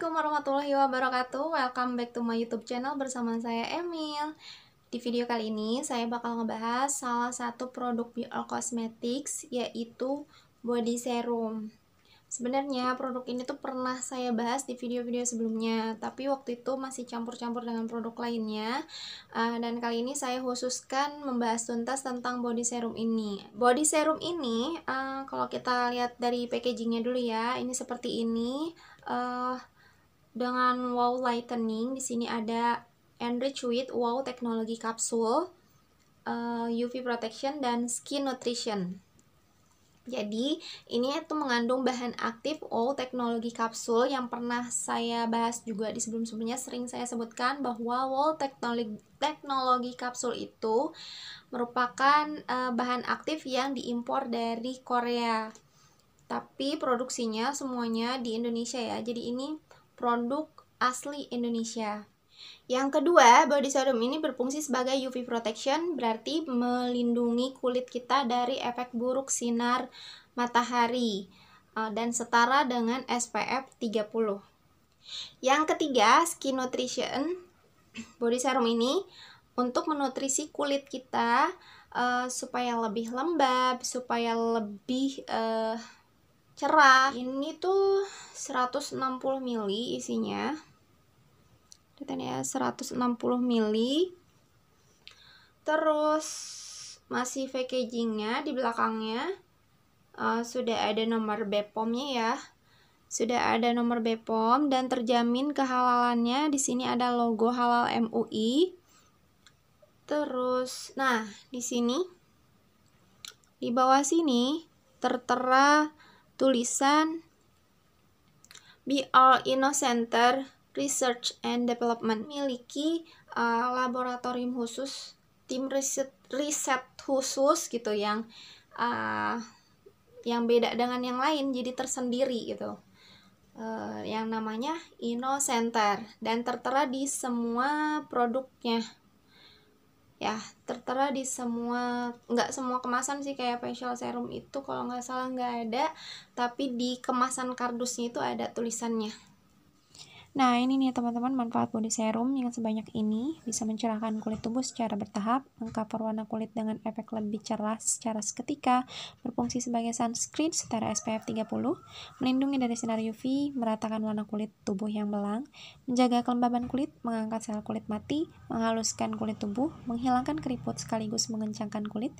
Assalamualaikum warahmatullahi wabarakatuh Welcome back to my youtube channel bersama saya Emil Di video kali ini saya bakal ngebahas salah satu produk BL Cosmetics yaitu body serum Sebenarnya produk ini tuh pernah saya bahas di video-video sebelumnya Tapi waktu itu masih campur-campur dengan produk lainnya uh, Dan kali ini saya khususkan membahas tuntas tentang body serum ini Body serum ini, uh, kalau kita lihat dari packagingnya dulu ya Ini seperti ini uh, dengan Wow Lightening. Di sini ada Enrich with Wow Teknologi Kapsul, uh, eh, UV Protection, dan Skin Nutrition. Jadi, ini itu mengandung bahan aktif Wow Teknologi Kapsul yang pernah saya bahas juga di sebelum-sebelumnya sering saya sebutkan bahwa Wow Teknologi, teknologi Kapsul itu merupakan uh, bahan aktif yang diimpor dari Korea. Tapi produksinya semuanya di Indonesia ya. Jadi ini produk asli Indonesia. Yang kedua, body serum ini berfungsi sebagai UV protection, berarti melindungi kulit kita dari efek buruk sinar matahari eh, dan setara dengan SPF 30. Yang ketiga, skin nutrition. Body serum ini untuk menutrisi kulit kita uh, supaya lebih lembab, supaya lebih uh, cerah ini tuh 160 mili isinya Lihatin ya 160 mili terus masih packagingnya di belakangnya uh, sudah ada nomor BPOM-nya ya sudah ada nomor BPOM dan terjamin kehalalannya di sini ada logo halal MUI terus nah di sini di bawah sini tertera tulisan BR Center Research and Development miliki uh, laboratorium khusus, tim riset riset khusus gitu yang uh, yang beda dengan yang lain jadi tersendiri gitu. Uh, yang namanya Center dan tertera di semua produknya ya tertera di semua nggak semua kemasan sih kayak facial serum itu kalau nggak salah nggak ada tapi di kemasan kardusnya itu ada tulisannya Nah, ini nih teman-teman manfaat body serum yang sebanyak ini bisa mencerahkan kulit tubuh secara bertahap, mengcover warna kulit dengan efek lebih cerah secara seketika, berfungsi sebagai sunscreen setara SPF 30, melindungi dari sinar UV, meratakan warna kulit tubuh yang belang, menjaga kelembaban kulit, mengangkat sel kulit mati, menghaluskan kulit tubuh, menghilangkan keriput sekaligus mengencangkan kulit,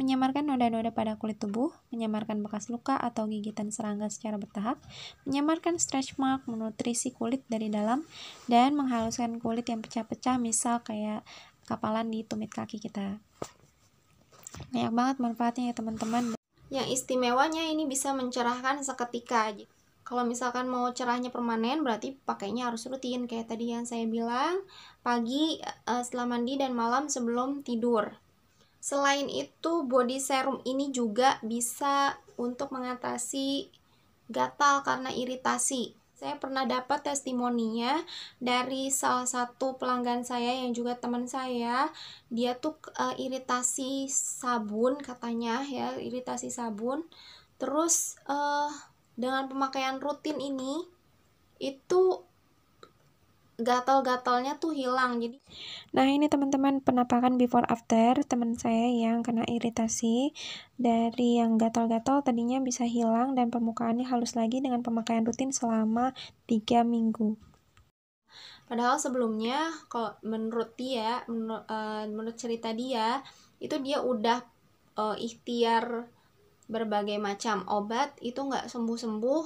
menyamarkan noda-noda pada kulit tubuh, menyamarkan bekas luka atau gigitan serangga secara bertahap, menyamarkan stretch mark, menutrisi kulit dari dalam dan menghaluskan kulit yang pecah-pecah misal kayak kapalan di tumit kaki kita banyak banget manfaatnya ya teman-teman yang istimewanya ini bisa mencerahkan seketika aja kalau misalkan mau cerahnya permanen berarti pakainya harus rutin kayak tadi yang saya bilang pagi eh, setelah mandi dan malam sebelum tidur Selain itu, body serum ini juga bisa untuk mengatasi gatal karena iritasi saya pernah dapat testimoninya dari salah satu pelanggan saya yang juga teman saya dia tuh e, iritasi sabun katanya ya iritasi sabun terus e, dengan pemakaian rutin ini itu gatal-gatalnya tuh hilang jadi nah ini teman-teman penampakan before after teman saya yang kena iritasi dari yang gatal-gatal tadinya bisa hilang dan permukaannya halus lagi dengan pemakaian rutin selama 3 minggu padahal sebelumnya kalau menurut dia menurut, eh, menurut cerita dia itu dia udah uh, ikhtiar berbagai macam obat itu nggak sembuh-sembuh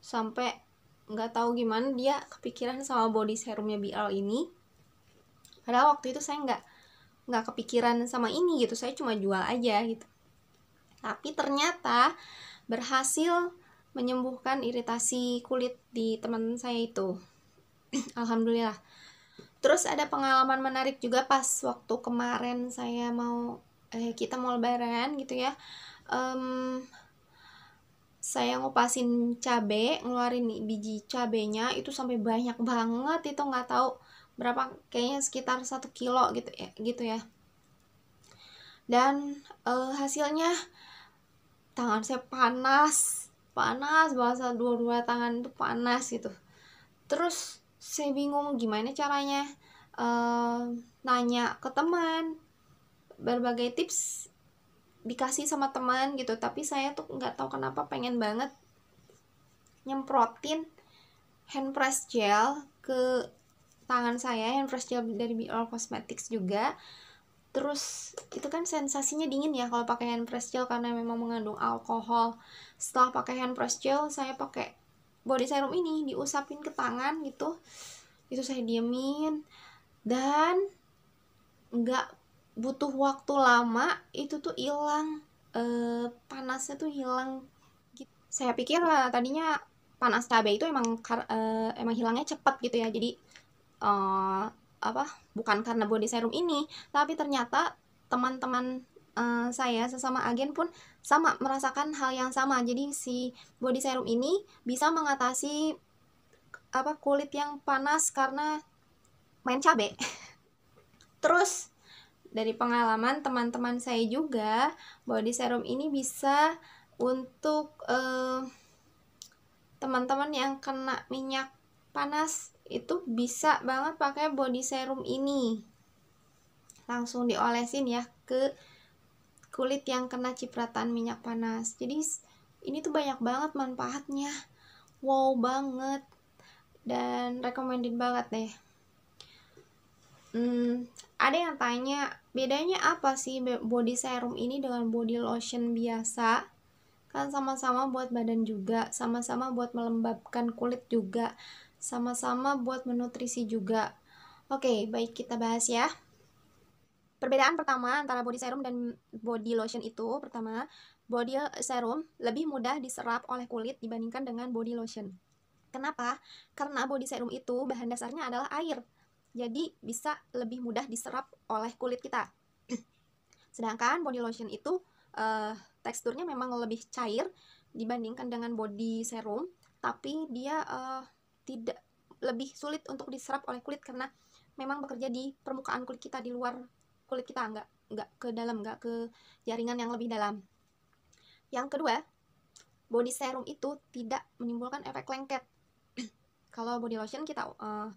sampai nggak tahu gimana dia kepikiran sama body serumnya BL ini padahal waktu itu saya nggak nggak kepikiran sama ini gitu saya cuma jual aja gitu tapi ternyata berhasil menyembuhkan iritasi kulit di teman saya itu alhamdulillah terus ada pengalaman menarik juga pas waktu kemarin saya mau eh, kita mau lebaran gitu ya um, saya ngupasin cabe ngeluarin biji cabenya itu sampai banyak banget itu nggak tahu berapa kayaknya sekitar satu kilo gitu ya gitu ya dan e, hasilnya tangan saya panas panas bahasa dua-dua tangan itu panas gitu terus saya bingung gimana caranya e, nanya ke teman berbagai tips dikasih sama teman gitu tapi saya tuh nggak tahu kenapa pengen banget nyemprotin hand press gel ke tangan saya hand press gel dari Biol Cosmetics juga terus itu kan sensasinya dingin ya kalau pakai hand press gel karena memang mengandung alkohol setelah pakai hand press gel saya pakai body serum ini diusapin ke tangan gitu itu saya diemin dan nggak butuh waktu lama itu tuh hilang eh, panasnya tuh hilang gitu. saya pikir lah eh, tadinya panas cabai itu emang e, emang hilangnya cepat gitu ya jadi e, apa bukan karena body serum ini tapi ternyata teman-teman e, saya sesama agen pun sama merasakan hal yang sama jadi si body serum ini bisa mengatasi apa kulit yang panas karena main cabai terus dari pengalaman teman-teman saya juga body serum ini bisa untuk teman eh, teman-teman yang kena minyak panas itu bisa banget pakai body serum ini langsung diolesin ya ke kulit yang kena cipratan minyak panas jadi ini tuh banyak banget manfaatnya wow banget dan recommended banget deh hmm, ada yang tanya bedanya apa sih body serum ini dengan body lotion biasa? Kan sama-sama buat badan juga, sama-sama buat melembabkan kulit juga, sama-sama buat menutrisi juga. Oke, baik kita bahas ya. Perbedaan pertama antara body serum dan body lotion itu, pertama, body serum lebih mudah diserap oleh kulit dibandingkan dengan body lotion. Kenapa? Karena body serum itu bahan dasarnya adalah air jadi bisa lebih mudah diserap oleh kulit kita. Sedangkan body lotion itu uh, teksturnya memang lebih cair dibandingkan dengan body serum, tapi dia uh, tidak lebih sulit untuk diserap oleh kulit karena memang bekerja di permukaan kulit kita di luar kulit kita nggak nggak ke dalam nggak ke jaringan yang lebih dalam. Yang kedua, body serum itu tidak menimbulkan efek lengket. Kalau body lotion kita uh,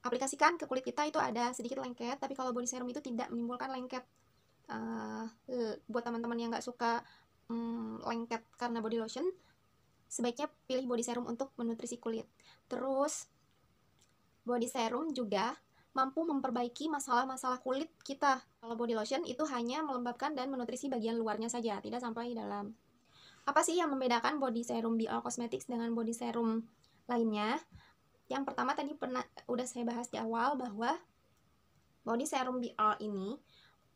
aplikasikan ke kulit kita itu ada sedikit lengket tapi kalau body serum itu tidak menimbulkan lengket uh, buat teman-teman yang nggak suka um, lengket karena body lotion sebaiknya pilih body serum untuk menutrisi kulit terus body serum juga mampu memperbaiki masalah-masalah kulit kita. Kalau body lotion itu hanya melembabkan dan menutrisi bagian luarnya saja, tidak sampai di dalam. Apa sih yang membedakan body serum BL Cosmetics dengan body serum lainnya? Yang pertama tadi pernah udah saya bahas di awal bahwa body serum BR ini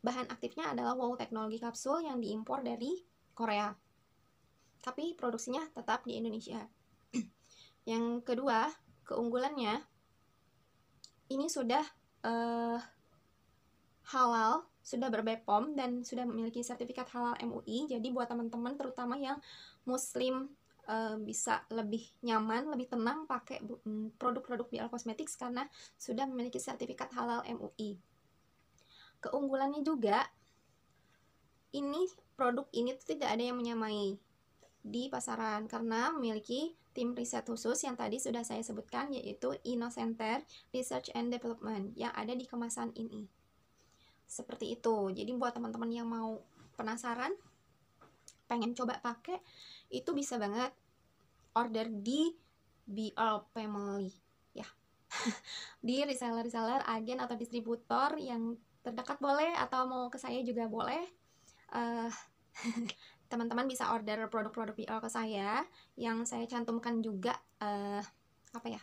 bahan aktifnya adalah wow teknologi kapsul yang diimpor dari Korea. Tapi produksinya tetap di Indonesia. yang kedua, keunggulannya ini sudah uh, halal, sudah berbepom dan sudah memiliki sertifikat halal MUI. Jadi buat teman-teman terutama yang muslim Eh, bisa lebih nyaman, lebih tenang pakai mm, produk-produk BL Cosmetics karena sudah memiliki sertifikat halal MUI. Keunggulannya juga ini produk ini tuh tidak ada yang menyamai di pasaran karena memiliki tim riset khusus yang tadi sudah saya sebutkan yaitu Innocenter Research and Development yang ada di kemasan ini. Seperti itu. Jadi buat teman-teman yang mau penasaran pengen coba pakai itu bisa banget order di BL eh, Family ya di reseller-reseller agen atau distributor yang terdekat boleh atau mau ke saya juga boleh uh, teman-teman bisa order produk-produk BL ke saya yang saya cantumkan juga uh, apa ya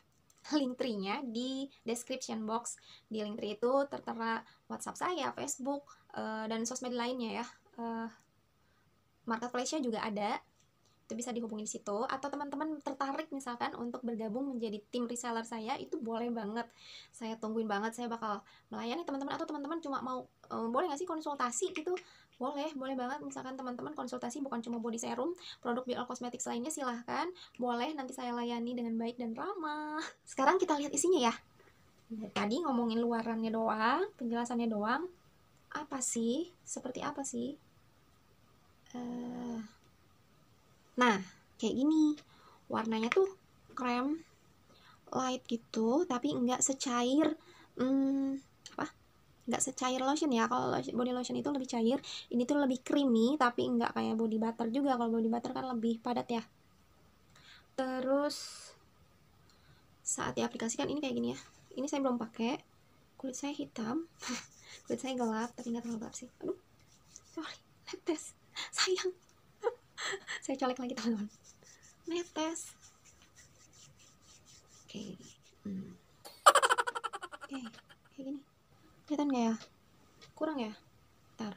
link tree-nya di description box di link tree itu tertera WhatsApp saya, Facebook uh, dan sosmed lainnya ya uh, marketplace-nya juga ada itu bisa dihubungi di situ atau teman-teman tertarik misalkan untuk bergabung menjadi tim reseller saya itu boleh banget saya tungguin banget saya bakal melayani teman-teman atau teman-teman cuma mau um, boleh nggak sih konsultasi gitu boleh boleh banget misalkan teman-teman konsultasi bukan cuma body serum produk BL kosmetik lainnya silahkan boleh nanti saya layani dengan baik dan ramah sekarang kita lihat isinya ya tadi ngomongin luarannya doang penjelasannya doang apa sih seperti apa sih eh, Nah, kayak gini. Warnanya tuh krem light gitu, tapi nggak secair hmm, apa? nggak secair lotion ya. Kalau body lotion itu lebih cair, ini tuh lebih creamy tapi nggak kayak body butter juga. Kalau body butter kan lebih padat ya. Terus saat diaplikasikan ini kayak gini ya. Ini saya belum pakai. Kulit saya hitam. kulit saya gelap, tapi nggak terlalu gelap sih. Aduh. Sorry, netes. Sayang. saya colek lagi teman-teman netes oke okay. hmm. oke eh, kayak gini kelihatan nggak ya kurang ya ntar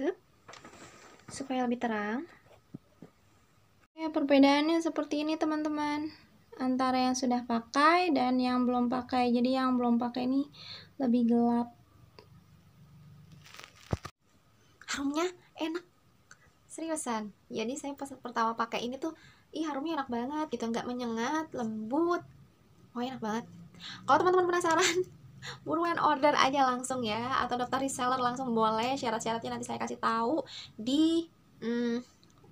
Hup. supaya lebih terang ya perbedaannya seperti ini teman-teman antara yang sudah pakai dan yang belum pakai jadi yang belum pakai ini lebih gelap harumnya enak seriusan jadi saya pas pertama pakai ini tuh ih harumnya enak banget gitu nggak menyengat lembut oh enak banget kalau teman-teman penasaran buruan order aja langsung ya atau daftar reseller langsung boleh syarat-syaratnya nanti saya kasih tahu di mm,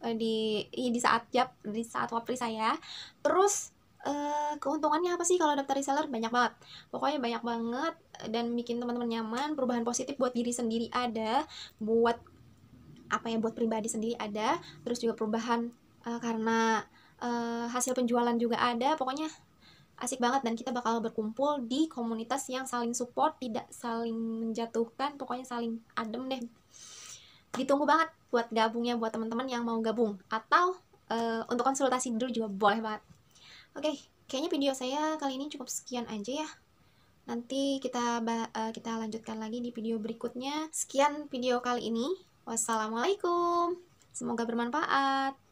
eh, di di saat jap di saat wapri saya terus Uh, keuntungannya apa sih kalau daftar reseller banyak banget pokoknya banyak banget dan bikin teman-teman nyaman perubahan positif buat diri sendiri ada buat apa yang buat pribadi sendiri ada terus juga perubahan uh, karena uh, hasil penjualan juga ada pokoknya asik banget dan kita bakal berkumpul di komunitas yang saling support tidak saling menjatuhkan pokoknya saling adem deh ditunggu banget buat gabungnya buat teman-teman yang mau gabung atau uh, untuk konsultasi dulu juga boleh banget oke okay, kayaknya video saya kali ini cukup sekian aja ya nanti kita uh, kita lanjutkan lagi di video berikutnya sekian video kali ini Wassalamualaikum. Semoga bermanfaat.